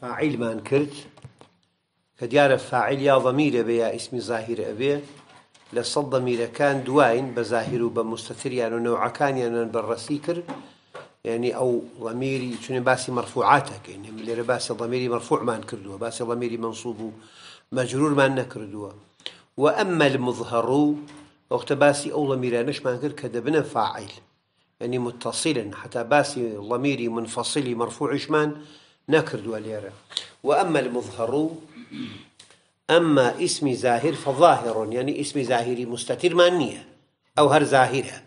فاعل من كرت كديار فاعل يا ضمير بيا اسم ظاهر أبي لصد ضمير كان دواين بظاهر بە يعني نوع كان يعني بالرسيكر يعني أو ضميري یعنی ئەو مرفوعاتك يعني اللي مەرفوعاتەکەین ضميري مرفوع ما نكردوه کردووە ضميري ضەمیری مجرور ما نكردوه وأما المظهر وقت المظهڕوو أو ضميري نش ما نكر کە دەبنە فاعل يعني متصلا حتى باسي ضميري منفصلي مرفوع إشمان نكردوا ليرة وأما المظهر أما اسم زاهر فظاهر يعني اسم زاهري مستتر مانية أو هر ظاهرة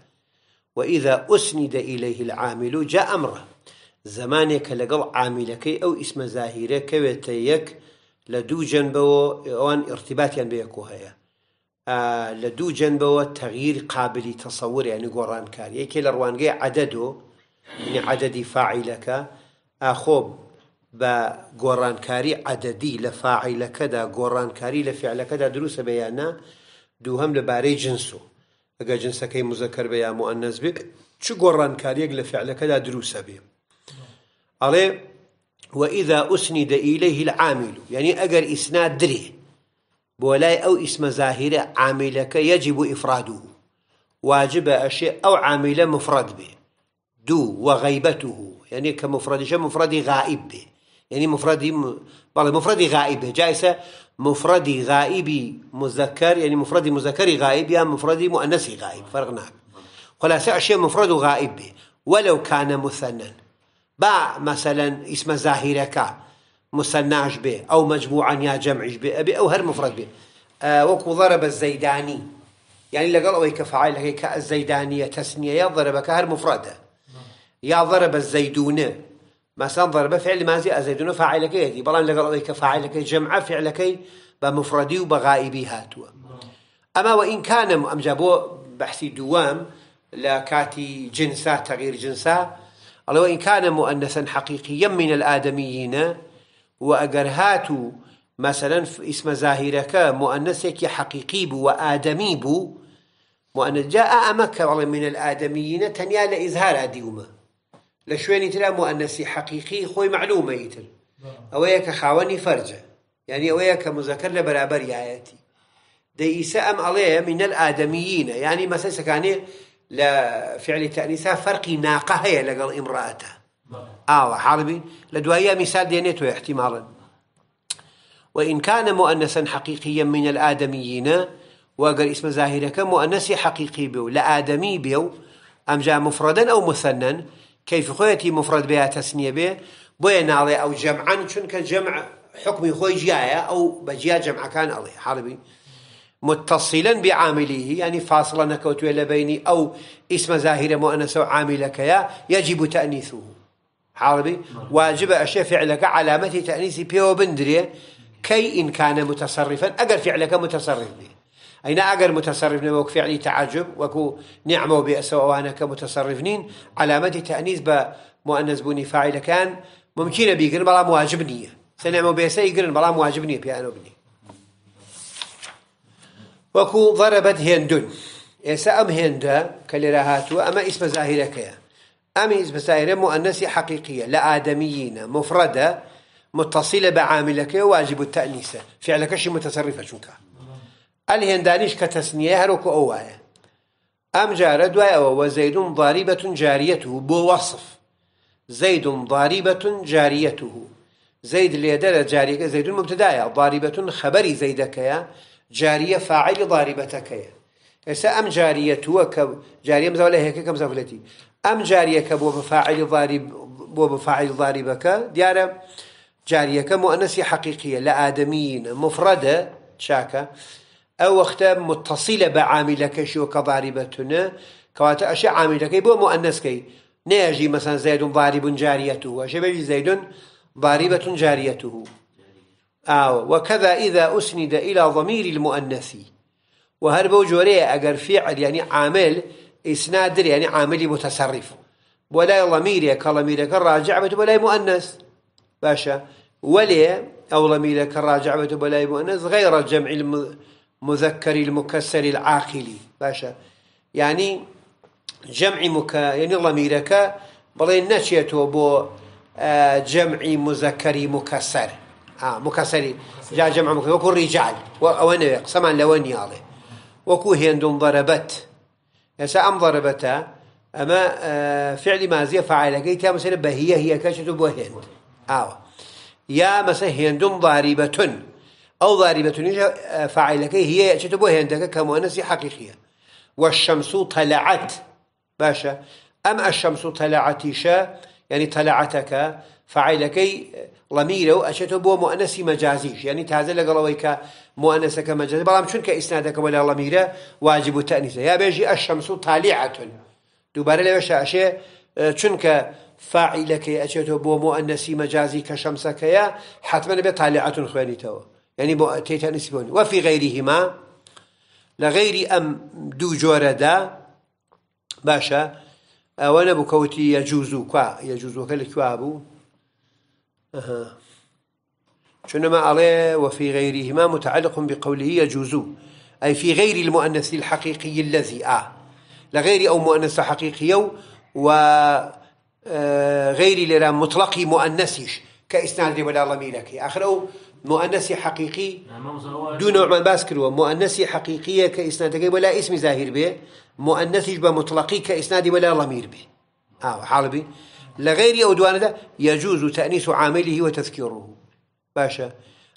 وإذا أسند إليه العامل جاء أمره زمانك لقل عاملك أو اسم زاهرة كويتيك لدو جنبه أوان ارتباطيا يعني بيكوهيا آه لدو جنبه تغيير قابل تصور يعني قران كاري يكي لروانقي عدده يعني عدد فاعلك أخوب آه، بە گۆڕانکاری عدەدی لە فاعیلەکەدا گۆڕانکاری لە فعلەکەدا دروستە بەیانە دووهم لەبارەی جنس و ئەگە جنسەکەی مزەکەر بە یام و ئەنەز بێت چ گۆڕانکاریەک لە فعلەکەدا دروسە بێ ئەڵێ وإذا أسند إليه العامل يعني أجر إسناد دري بولاي أو اسم ظاهرة عاملك يجب إفراده واجب أشياء أو عامل مفرد به دو وغيبته يعني كمفرد شيء مفرد غائب به يعني مفردي بله مفردي غائبه جائزه مفردي غائبي مذكر يعني مفردي مذكري غائب يا مفردي مؤنسي غائب فرق نعم خلاصة شيء مفرد غائب ولو كان مثنى باع مثلا اسم كا مثناش به او مجموعا يا جمع به أبي او هر مفرد به آه وكو ضرب الزيداني يعني لقال اوي كفعال هيك الزيدانيه تسنيه يا ضربك هر مفرده يا ضرب الزيدونه مثلا ضربه فعل مازي ازيدون فعلەکەیەتی بەڵام لەگەڵ ئەوەی کە فعلەکەی جەمع فعلەکەی بە مفرەدی و بە غائبی هاتووە ئەما وە ئینکانم ئەمجا بۆ بەحسی دووەم لە جنسا تەغییر جنسا ئەڵەوە ئینکانە مؤنسا حقيقيا من الآدميين وأجر هاتوا مثلا اسم ظاهرك مؤنسك حقيقي بو وآدمي بو مؤنس جاء أمك من الآدميين تنيا لازهار أديومه لشويني شوێنی ترا مؤنسی حەقیقی خۆی معلومەیتر ئەوەیە نعم. کە فرجة يعني یعنی مذكر کە مزەکەر لە بەرابەر یایەتی دەئیسە من الآدميين يعني مثلا سكاني مەسەی سەکانێ لە فعلی تەنیسا فەرقی ناقە هەیە لەگەڵ ئیمڕاتە ئاوە نعم. آه، حڵبی لە دواییە میسال دێنێتەوە وإن كان مؤنثا حقيقيا من الآدميين وقال اسم زاهرك مؤنث حقيقي بيو لآدمي بيو أم جاء مفردا أو مثنى كيف خويتي مفرد بها تسنية به بوين نالي أو جمعا چونك جمع حكمي خوي جاية أو بجيا جمع كان ألي حربي متصلا بعامله يعني فاصلا نكوت بيني أو اسم زاهر مؤنس عاملك يا يجب تأنيثه حربي واجب أشياء فعلك علامة تأنيث بيو بندري كي إن كان متصرفا أقل فعلك متصرف به ئەینا ئەگەر متەسەڕف نەوەک فعلی تعجب وكو نیعمەوە بێسەوەوانە وأنا كمتصرفنين علامة تأنيس ب مؤنس بني فاعل كان ممكن بەڵام واجب نییە سنەمە بێسەی گرن بەڵام واجب نییە پیانۆ أنا وەکو وكو ضربت ئێستا ئەم هێندە کە لێرە أما اسم زاهرة زاهیرەکەیە ئەمی اسم زاهرة مؤنسی حقيقية لە ئادەمیینە متصلة بعاملك واجب التأنيسة فعلك شيء متصرفة شنكه الهندانيش كتسنية تەسنیە أوايا أم وایە ئەم جارە دوایەوە وە زەیدم ضاریبەتون زيد ضاربة جاريته زيد زەیدم ضاریبەتون جاریەت و زەید لێدەرە جاریەکە زەیدون مبتدایە ضاریبەتون خەبەری زەیدەکەیە جاریە فاعلی ضاریبەتەکەیە ئێستا ئەم جاریەتوە کە جاریە مزەوە لە هێکەکە مزەفلەتی ئەم جاریەکە بۆ بەفاعلی ضاریب بۆ بەفاعل ضاریبەکە دیارە جاریەکە مؤنسی حقیقیە لە ئادەمین او وقت متصلە بە عامیلەکەشیەوە کە ضاریبەتونە کەواتە ئەشە عامیلەکەی بۆ مؤنثکەی نێژی مەسەن زەیدون ضاربون جاریەتوو ئەشە بێژی زەیدون ضاربة جاريته أو وكذا إذا أسند إلى ضمير المؤنث وهل بوجوريه أجر فعل يعني عامل إسناد يعني عامل متصرف ولا ضمير كضمير كراجع ولا مؤنث باشا ولا أو ضمير كراجع ولا مؤنث غير جمع الم... مذكر المكسر العاقلي باشا يعني جمع مك يعني ضميرك بلاي نشيت بو آه، جمع مذكر مكسر اه مكسر جاء جمع مكسر وكو رجال وانا سمع اني علي وكو هند ضربت هسا ام ضربتا اما آه، فعل مازيه فعل قلت يا مثلا بهيه هي كشت بو هند اه يا مثلا هند ضاربه أو ضاربة نجا آه، فاعلك هي يأتي عندك كمؤنث حقيقية والشمس طلعت باشا أم الشمس شا يعني طلعتك فعيلكي آه، ضمير أشته بو مؤنث مجازيش يعني تعزل قلويك مؤنثك مجازي بلام شنك إسنادك ولا ضمير واجب التأنيث يا بيجي الشمس طالعة دوباره لبش أشي آه، شنك فاعلك أشته بو مؤنث مجازي كشمسك يا حتما بطالعة خوانيته يعني بو تێتان نسیبوون وفي غيرهما لغير أم دو دوو جۆرەدا باشە ئەوە نەبوو کەوتی یەجووز و کوا یەجووزەکە شنو کوا بوو وفي غيرهما متعلق بقوله يجوز أي في غير المؤنث الحقيقي الذي آه لغير أو مؤنث حقيقي و آه، غير لرا مطلقي مؤنثش كإسناد ولا ضميرك آخر أو مؤنسي حقيقي نعم، دو نوع من باس كروا مؤنث حقيقية كإسناد ولا اسم ظاهر به مؤنسي بمطلقي مطلقي كإسناد ولا ضمير به آه حالبي لغير أودوان ده يجوز تأنيس عامله وتذكيره باشا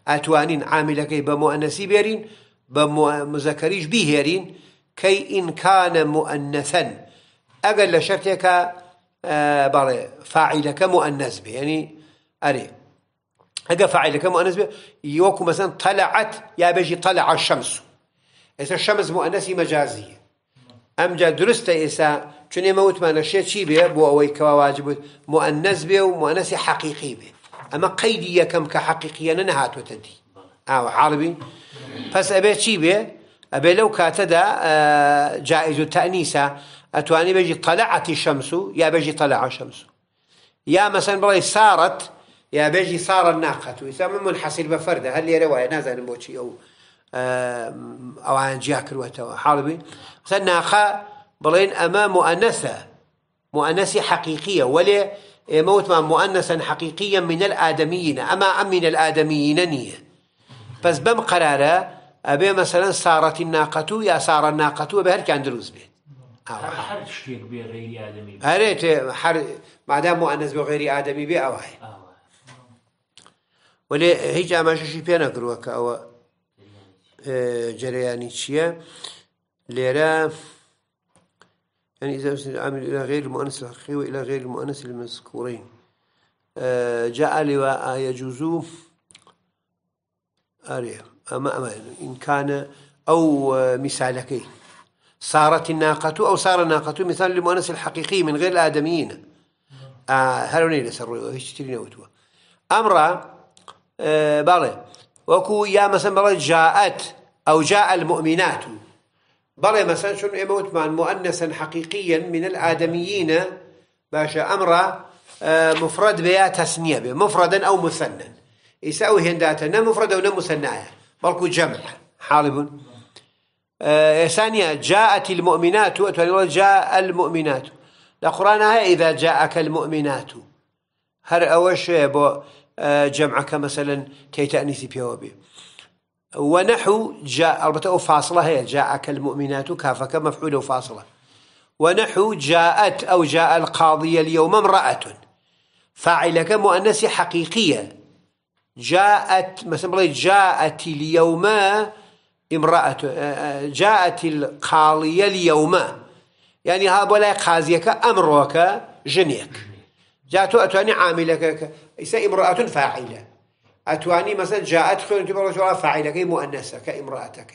أتوانين عاملك بمؤنثي بيرين بمذكريش بيهرين كي إن كان مؤنثا أقل شرطك آه، فاعلك مؤنث به يعني أري هذا فعل كم مؤنث يوكو مثلا طلعت يا بيجي طلع الشمس إذا الشمس مؤنثي مجازية أم جا درست إسا شنو موت ما نشيت شي بيه بو أوي كواجب مؤنث به ومؤنثي حقيقي بيه أما قيدية كم كحقيقية نهات وتدي أو آه، عربي بس أبي شي بيه أبي لو كاتدا آه، جائز التأنيسة أتواني بيجي طلعت الشمس يا بيجي طلع الشمس يا مثلا برأي صارت يا بيجي صار الناقة يسمى منحصر بفردة هل لي رواية نازل بوشي أو أو عن جاكر وتو حالبي مثلا ناقة بلين أما مؤنثة مؤنثة حقيقية ولا موت مع مؤنثا حقيقيا من الآدميين أما أم من الآدميين نية بس بم قرارة أبي مثلا صارت الناقة يا صار الناقة بهر كان دروز بيت حر شتيك بغير آدمي أريت حر ما دام مؤنث بغير آدمي بي أوهي آه. ولی هیچ ئاماژەشی پێ نەکردووە کە ئەوە اه، جەریانی چییە لێرە يعني إذا أسند إلى غير المؤنس الحقيقي وإلى غير المؤنس المذكورين اه، جاء لواء يجوز أريا أما أما إن كان أو مثالك صارت الناقة أو صار الناقة مثال للمؤنس الحقيقي من غير الآدميين اه، هل نيل سروي أمر أمرا آه، بەڵێ وكو يا مثلا بەڵێ جاءت أو جاء المؤمنات و مثلا مەسەن إموت ئێمە وتمان مؤنسا حقيقيا من الآدميين باشا أمر آه، مفرد بيا یا بي مفردا أو مثنى يساوي هنداتا و هێنداتە نە مفرد و نە مسنایە بەڵکو جەمع حاڵی بوون ثانية آه، جاءت المؤمنات وتقول جاء المؤمنات القرآن لقرآن إذا جاءك المؤمنات هر أوش بو جمعك مثلا كي تأنيثي بيوبي ونحو جاء البته فاصله هي جاءك المؤمنات كافك مفعول فاصله ونحو جاءت او جاء القاضيه اليوم امراه فاعلك مؤنث حقيقيه جاءت مثلا جاءت اليوم امراه جاءت القاضيه اليوم يعني هذا ولا قاضيك امرك جنيك جاءت اتاني عاملك ليس امرأة فاعلة أتواني مثلا جاءت خير تبقى رجل فاعلة كي مؤنسة كامرأتك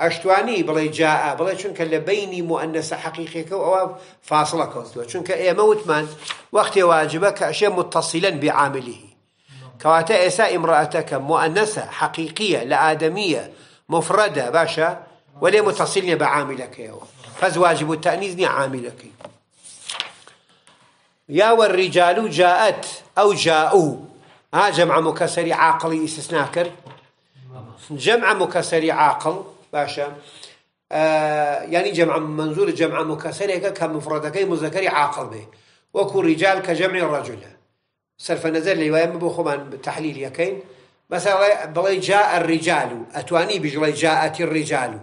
أشتواني بلي جاء بلي شون كلا مؤنسة حقيقية كو أو فاصلة كوزدوا شون كا موت من وقت واجبك أشياء متصلا بعامله كواتا إساء امرأتك مؤنسة حقيقية لآدمية مفردة باشا ولي متصلني بعاملك فاز واجب التأنيذني عاملك يا والرجال جاءت أو جاءوا ها جمع مكسر عاقلي استثناكر جمع مكسر عاقل باشا آه يعني جمع منظور جمع مكسر كمفردك مذكر عاقل به وكو رجال كجمع الرجل صرف نظر لواية مبوخو من تحليل يكين مثلا بڵێ جاء الرجال أتواني بژڵی جاءت الرجال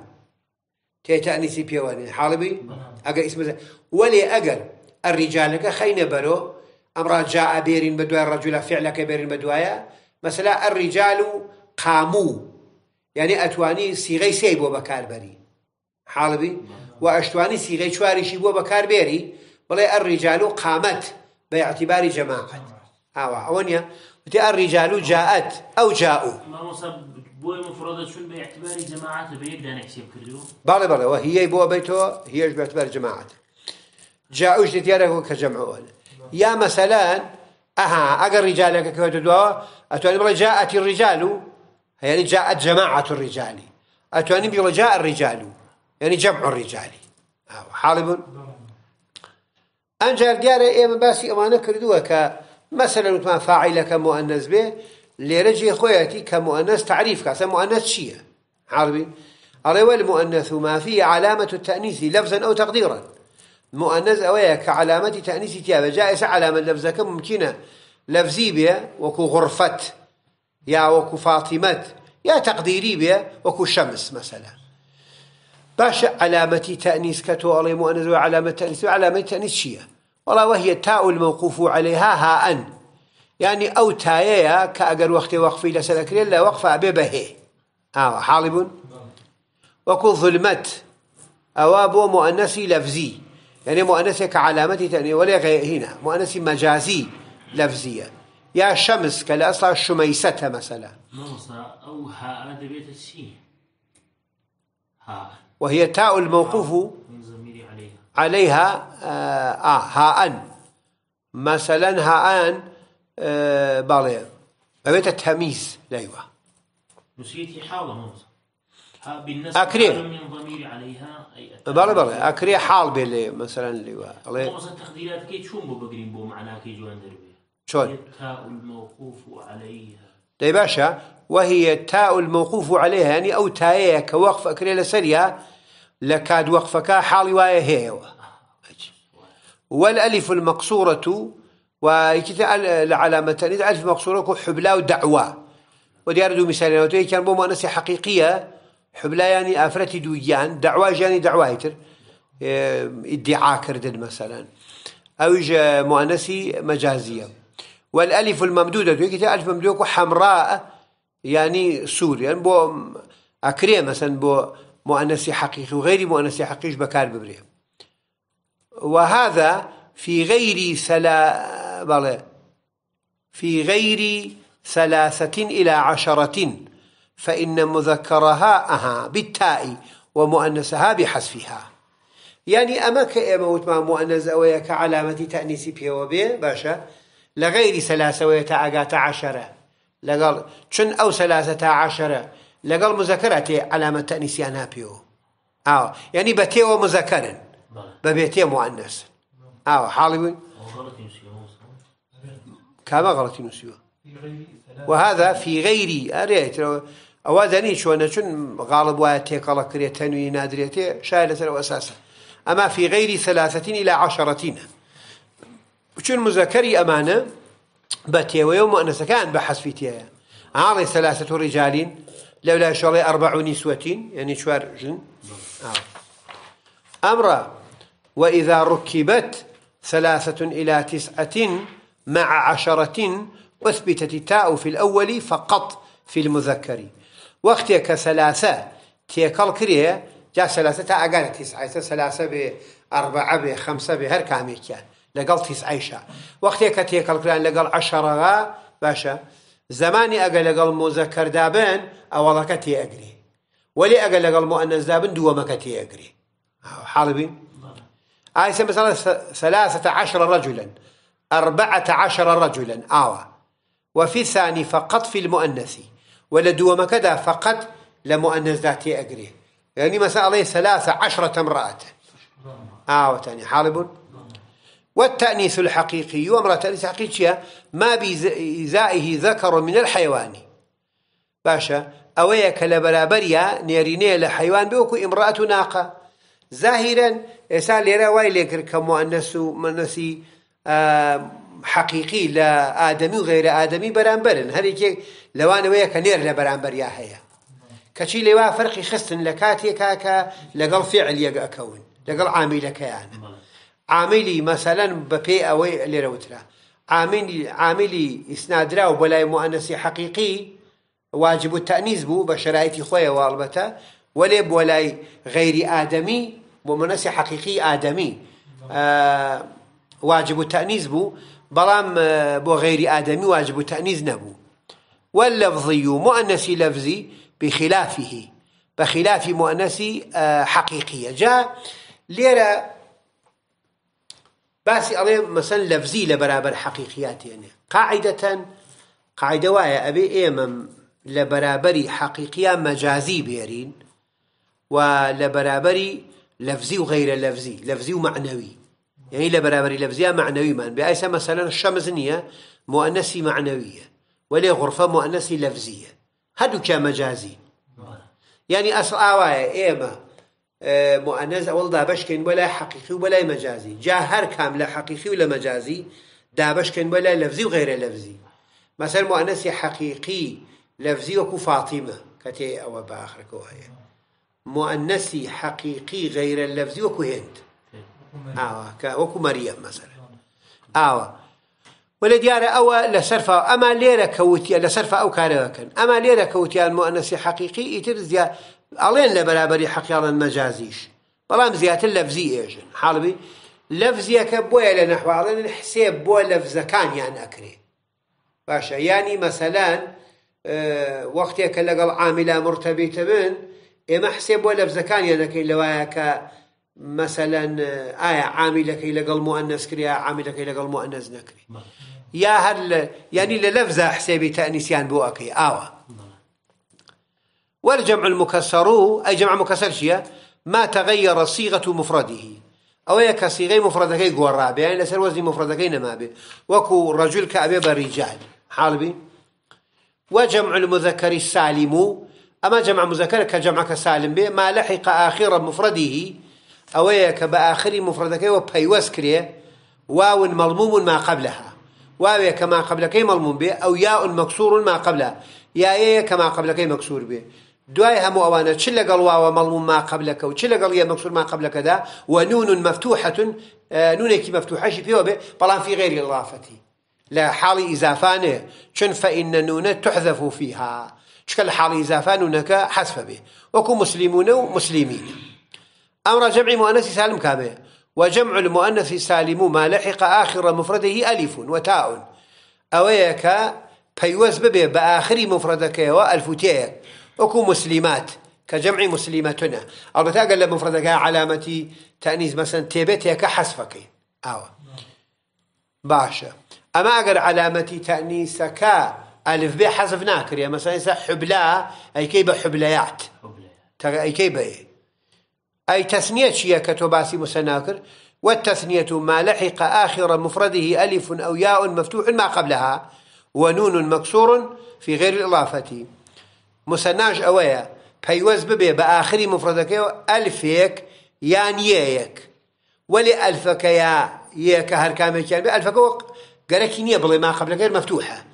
تێتە ئەنیسی بيواني حالبي نعم. أقل اسم ولي أقل الرجال خينا برو أمر جاء بيرين بدوا الرجل فعل كبير بدوايا مثلا الرجال قاموا يعني أتواني سيغي سيب وبكار بري حالبي وأشتواني سيغي شوارشي وبكار بيري ولا الرجال قامت باعتبار جماعة هاوا أونيا وتي الرجال جاءت أو جاءوا بوي مفردة شو باعتبار جماعة بيبدأ نحسب كردو بلا بلا وهي بو بيتو هي باعتبار جماعة جاءوا جديد يره يا مثلا أها أجر رجالك كيف تدوا أتوني بلا جاءت الرجال يعني جاءت جماعة الرجال اتوني برجاء جاء الرجال يعني جمع الرجال حالب أنجر ديار إيما باسي أمانا كردوها مثلا ما فاعل كمؤنث به لرجي خويتي كمؤنث تعريف اصلا مؤنث شيء حالب أروى المؤنث ما فيه علامة التأنيث لفظا أو تقديرا مؤنث أويا كعلامة تأنيث تيابا جائزة علامة لفظك ممكنة لفظي بها وكو غرفة يا وكو فاطمة يا تقديري بها وكو شمس مثلا باش علامة تأنيث كتو علي مؤنث وعلامة تأنيث وعلامة تأنيث شيا والله وهي تاء الموقوف عليها هاء يعني أو تايا كأجر وقت وقفي لسلكرين لا وقف أبي به ها آه، حالب نعم. وكو ظلمت أواب ومؤنثي لفظي يعني مؤنثة كعلامه تانية يعني ولا غير هنا مؤنث مجازي لفظية يا شمس كلا أصلا شميسة مثلا موصى أو هاء هذا بيت الشيء هاء وهي تاء الموقوف عليها آه, آه هاء مثلا هاء آه بالي بيت التمييز لأيوه نسيتي حالة موصى بالنسبة أكري من ضمير عليها أكري حال بلي مثلا اللي هو الله مثلا تقديرات كي تشوم بقرين بو معناها كي جوان دربي شون التاء الموقوف عليها دي طيب باشا وهي تاء الموقوف عليها يعني أو تاية كوقف أكري لسريا لكاد وقفك حال وياه هي والألف المقصورة وكتاب العلامتان الألف مقصورة حبلا ودعوة ودي أردو مثال كان بو مؤنسة حقيقية حبلایانی ئافرەتی دعوايتر ادعاء إيه، داوایتر مثلا او جا مؤنسي مجازيه والألف الممدودة كتاب الف ممدودة حمراء يعني سوريا يعني بو أكريه مثلا بو مؤنسي حقيقي وغير مؤنسي حقيقي بكار ببريه وهذا في غير سلا في غير ثلاثة إلى عشرة فإن مذكرها أها بالتاء ومؤنثها بحذفها يعني أما كأموت ما مؤنث أويا كعلامة تأنيس بيو بي باشا لغير ثلاثة ويتعاقات عشرة لقال شن أو ثلاثة عشرة لقال مذكراتي علامة تأنيس أنا بيو آه يعني بتي ومذكرا ببيتي مؤنث آه حالي كما غلط نسيوه وهذا في غيري أريت ئەوە دەنی چۆنە چون غاڵب وایە تێکەڵە کرێت تەنوی نادرێتێ شای لەسەر ئەو ئەساسە ئەما فی غەیری سەلاسەتین إلى عشرەتینە چون مزەکەری ئەمانە بە تێوەیە و مؤنسەکان بە حەسفی تێە عاڵی سەلاسەت و ڕیجالین لەولای شەڵێ ئەربعونی سوەتین یعنی چوار ژن آه. ئەمڕە وإذا ركبت ثلاثة إلى تسعة مع عشرة وثبتت التاء في الأول فقط في المذكر وەختێک کە سەلاسە تێکەڵ کرێ جا ثلاثة تا ئاگانە تیسعیسە سەلاسە بێ ئەربعە بێ خەمسە بێ هەر کامێکیان لەگەڵ تیسعیشە وەختێک کە تێکەڵکران لەگەڵ عشەڕەغا باشە زمانی ئەگە لەگەڵ مۆزەکەردا بن ئەوڵەکە تێئگری دابن ئەگە لەگەڵ كتي بن حال بين حاڵبین ئایسە مثلا ثلاثة عشر رجلا أربعة عشر رجلا آوى وفي الثاني فقط في المؤنث ولا دوما كذا فقط لمؤنث ذاتي أجري يعني مثلا عليه ثلاثة عشرة امرأة آه وتاني حالب والتأنيث الحقيقي وامرأة تأنيث حقيقية ما بإزائه ذكر من الحيوان باشا أويا كلا نيريني لحيوان بوكو امرأة ناقة ظاهرا إسال ليرا وايلي كمؤنث مؤنثي آه حقيقي لا آدمي وغير آدمي برانبرن هر يكي لوان ويكا نير لبرانبر يا هيا كشي لوا فرقي لكاتي كاكا لقل فعل يقا كون لقل عاملة كيانا عاميلي مثلا ببيئة وي لروترا عاميلي, عاميلي اسنادرا وبلاي مؤنسي حقيقي واجب التأنيز بو بشرائتي خويا والبتا ولب بولاي غير آدمي ومؤنسي حقيقي آدمي آه واجب التأنيز بو بلام اه، بو غيري آدمي واجب تأنيذ نبو واللفظي مؤنسي لفظي بخلافه بخلاف مؤنث اه، حقيقية جاء ليرا باسي عليه مثلا لفظي لبرابر حقيقيات يعني قاعدة قاعدة وايا أبي إيمم لبرابري حقيقية مجازي بيرين ولبرابري لفظي وغير لفظي لفظي ومعنوي يعني لا برابري فزيا معنوي ما بأيسا مثلا الشمس نية مؤنسي معنوية ولا غرفة مؤنسي هادو كا مجازي يعني أصل آوايا إيما آه، مؤنس أول كاين ولا حقيقي ولا مجازي جا هر كام لا حقيقي ولا مجازي كاين ولا لفزي وغير لفزي مثلا مؤنسي حقيقي لفزي وكو فاطمة كتي أو بآخر كوهية مؤنسي حقيقي غير اللفظي وكو هند ئاوا کە وەکو مەریەم مەسەر ئاوە وەلە دیارە ئەوە لە سەرفا ئەما لێرە کەوتە لە سەرفا ئەو کارەوەکەن ئەما لێرە کەوتیان مؤنسی حەقیقی ئیتر زیاد ئەڵێن لە بەرابەری حەقیاڵن مەجازیش بەڵام زیاتر لەفزی ئێژن حاڵبی لەفزیەکە بۆیە لە نەحواڵێن حسێب بۆ لەفزەکانیان ئەکرێ باشە ینی مەسەلەن وەختێکە لەگەڵ عامیلا مرتەبیتە بن ئێمە حسێ بۆ لەفزەکانیان ئەەکەی لەوایە کە مثلا ئایا آه، آية، عامیلەکەی لەگەڵ مؤنس کریا آه، عامیلەکەی لەگەڵ مؤنس نەکری یا نكري نعم. يا هل يعني حسێبی تەنیسیان بۆ ئەەکەی آوة والجمع المكسر أي جمع مكسر شيا ما تغير صيغة مفرده أو يك صيغة مفردك يقوى الرابع يعني لسر وزن مفردك نما نمابي وكو رجل كأبي حال حالبي وجمع المذكر السالم أما جمع مذكر كجمع كسالم به ما لحق آخر مفرده أويا كبا اخر مفردك وبيوس كريه واو ملموم ما قبلها واو كما قبلك ملموم به أو ياء مكسور ما قبلها يا إيه كما قبلك مكسور به دواي هم أوانا شل قال واو ملموم ما قبلك وشل قال يا مكسور ما قبلك ذا ونون مفتوحة نون كي مفتوحة شي فيها بلا في غير الإضافة لا حال إزافانة شن فإن النون تحذف فيها شكل حال إزافان نك حذف به وكم مسلمون ومسلمين أمر جمع مؤنث سالم كابه وجمع المؤنث سالم ما لحق آخر مفرده ألف وتاء أويك بيوز ببي بآخر مفردك تاء أكو مسلمات كجمع مسلمتنا أو قال مفردك علامتي تأنيز مثلا تيبتي كحسفك أو آه. باشا أما أقر علامتي تأنيسك ألف بي حذف ناكر يعني مثلا حبلا أي كيب حبليات أي كيب أي تثنية شيئا كتباسي مسناكر والتثنية ما لحق آخر مفرده ألف أو ياء مفتوح ما قبلها ونون مكسور في غير الإضافة مسناج أويا پەیوەز ببي بآخر مفردك مفرەتەکەیەوە يعني ييك ولي ألفك يا ييك یەکە كامل ألفك بێ ئەلفەکەەوە ما قبل غير مفتوحة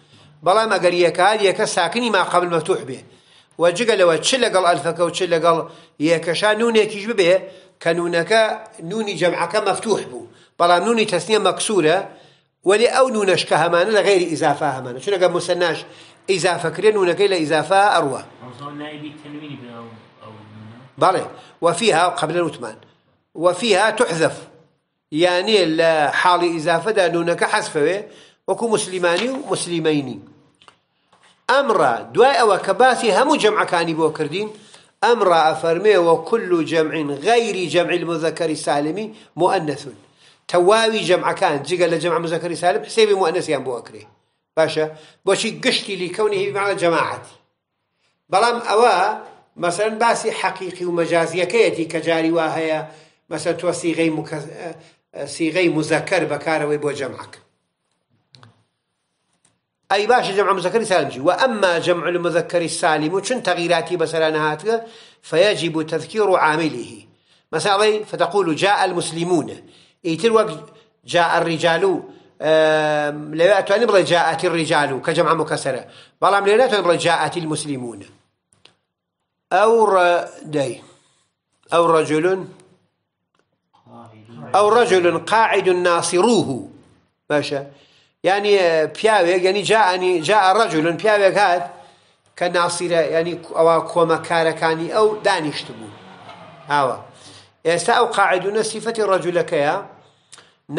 بلا ما قال ياك هذه یەکە ساکنی ما قبل مفتوح به و جگەلەوە چ الفك ئەلفەکە قال چ لەگەڵ یەکەشا نونێکیش ببێ کە نونەکە نونی جەمعەکە مەفتوح بوو بەڵام نونی تەسنیە مەکسورە ولی ئەو نونەش کە هەمانە لە غێری ئیزافا هەمانە چونەکە مسەناش ئیزافەکرێن نونەکەی لە ئیزافا أروى وفيها قبل الوتمان وفيها تحذف يعني لحال إزافة دانونك حذفه وكو مسلماني ومسلميني امر دوائه وكباسي هم جمع كان بو كردين امر افرمي وكل جمع غير جمع المذكر السالم مؤنث تواوي جمع كان جيجا لجمع مذكر سالم حسيبي مؤنث يا بو كري باشا بوشي قشتي لكونه بمعنى جماعة بلام اوا مثلا باسي حقيقي ومجازي كيتي كجاري واهيا مثلا توصيغي مكز... صيغي آه، آه، مذكر بكاروي بو جمعك أي باش جمع مذكر سالم جي وأما جمع المذكر السالم شن تغييراتي بسلانهات فيجب تذكير عامله مثلا فتقول جاء المسلمون اي وقت جاء الرجال لو أن بلا جاءت الرجال كجمع مكسرة بل لو أتواني جاءت المسلمون أو ردي أو رجل أو رجل قاعد ناصروه باشا يعني پیاوێک ینی يعني جاعنی يعني جا ڕەجلن پیاوێک هات کە ناسیرە يعني أو ئەوە کۆمەکارەکانی ئەو دانیشت بوو ئاوە ئێستا ئەو قاعدونە سیفەتی ڕەجولەکەیە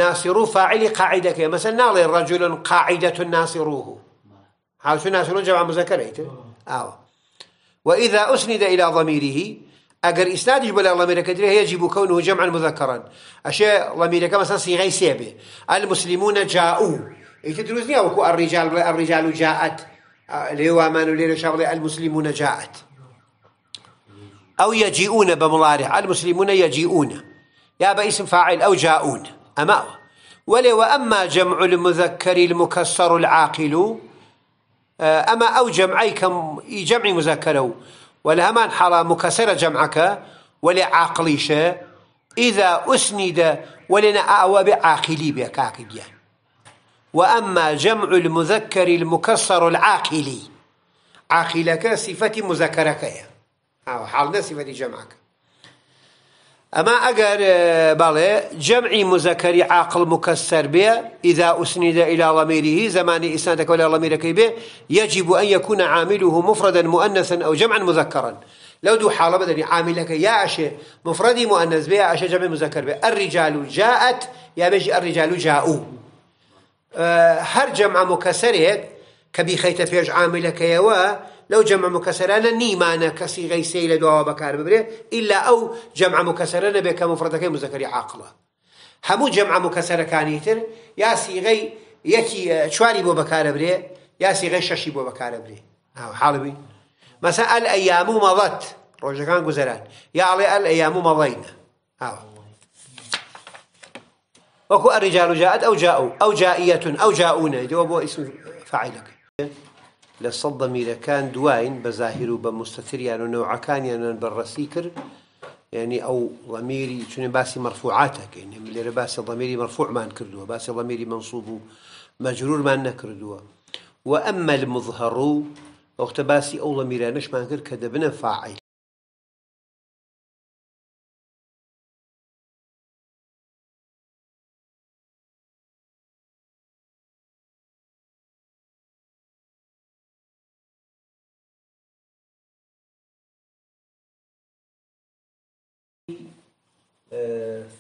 ناسیڕوو فاعلی قاعدەکەی مەسەر ناڵێ ڕەجلن قاعدەتون ناسیڕووه هاوچو جمع جەوا مزەکەریتر ئاوە وإذا أسند إلى ضميره أجر إسناده بلا ضمير كدري يجب كونه جمعا مذكرا أشياء ضمير كما صيغة سيبه المسلمون جاءوا ئیتر دروست نییە الرجال الرجال بڵێ ئەڕیژال و جاعەت لێوامان و لێرە شاڵێ المسللیمونە جاعەت ئەو یەجیئونە بە مڵارێ المسللیمونە فاعل او جاءون اما ولي وأما جمع المذكر المكسر العاقل أما أو جمعيك جمع مذكر والهمان حرى مكسر جمعك ولعاقلش إذا أسند ولنا أعوى بعاقلي بك يعني وأما جمع المذكر المكسر العاقلي عاقلك صفة مذكرك أو آه، حالنا صفة جمعك أما أقر آه، بالي جمع مذكر عاقل مكسر به إذا أسند إلى ضميره زمان إسنادك ولا ضميرك به يجب أن يكون عامله مفردا مؤنثا أو جمعا مذكرا لو دو حالة بدني عاملك يا أشي مفردي مؤنث به أشي جمع مذكر به الرجال جاءت يا بيجي الرجال جاءوا هەر جەمع مکەسەرێک کە بیخەیتە پێش عاملەکەیەوە لەو جەمع مکەسەرانە نیمانە کەسی غەیسەی لە دواوە بەکار ببرێ ئللا ئەو جەمع مکەسەرە نەبێت کە مفرەتەکەی مزەکەری عاقڵە هەموو جەمع مکەسەرەکانی تر یا سیغەی یەکی چواری بۆ بەکارە برێ یا سیغەی شەشی بۆ بەکارە برێ حاڵبی مەسە ئەل ئەیام و مەڵەت ڕۆژەکان گوزەران یا ئاڵێ ئەل ئەیام و مەڵینە ئاوە وكو الرجال جاءت أو جاءوا أو جائية أو جاؤونا إذا هو اسم فاعلك لصد ضمير كان دواين بظاهر وبمستتر يعني نوع كان يعني بالرسيكر يعني أو ضميري شنو باسي مرفوعاتك يعني اللي باسي ضميري مرفوع ما نكردوه باسي ضميري منصوب مجرور ما نكردوه وأما المظهر وقت باسي أو ضميرانش ما نكر كدبنا فاعل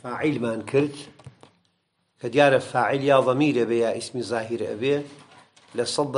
فاعل من كرت كديار فاعل يا ضمير بيا اسم ظاهر أبي لصد